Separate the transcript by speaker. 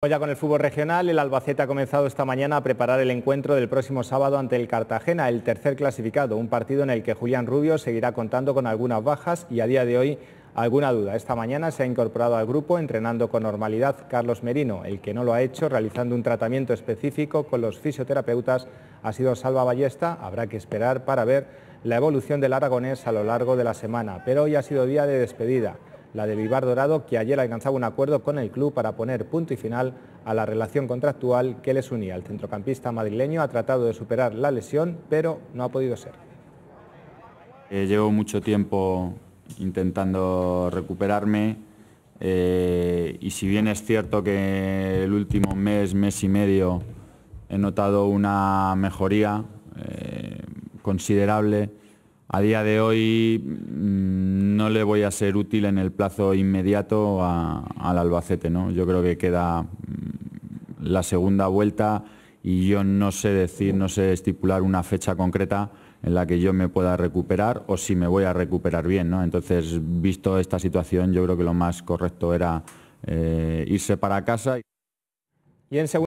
Speaker 1: Pues ya con el fútbol regional, el Albacete ha comenzado esta mañana a preparar el encuentro del próximo sábado ante el Cartagena, el tercer clasificado, un partido en el que Julián Rubio seguirá contando con algunas bajas y a día de hoy alguna duda. Esta mañana se ha incorporado al grupo entrenando con normalidad Carlos Merino, el que no lo ha hecho realizando un tratamiento específico con los fisioterapeutas ha sido Salva Ballesta, habrá que esperar para ver la evolución del aragonés a lo largo de la semana, pero hoy ha sido día de despedida la de Vivar Dorado, que ayer alcanzaba un acuerdo con el club para poner punto y final a la relación contractual que les unía. El centrocampista madrileño ha tratado de superar la lesión, pero no ha podido ser.
Speaker 2: Eh, llevo mucho tiempo intentando recuperarme eh, y si bien es cierto que el último mes, mes y medio he notado una mejoría eh, considerable, a día de hoy mm, no le voy a ser útil en el plazo inmediato al Albacete, ¿no? Yo creo que queda mm, la segunda vuelta y yo no sé decir, no sé estipular una fecha concreta en la que yo me pueda recuperar o si me voy a recuperar bien, ¿no? Entonces, visto esta situación, yo creo que lo más correcto era eh, irse para casa.
Speaker 1: Y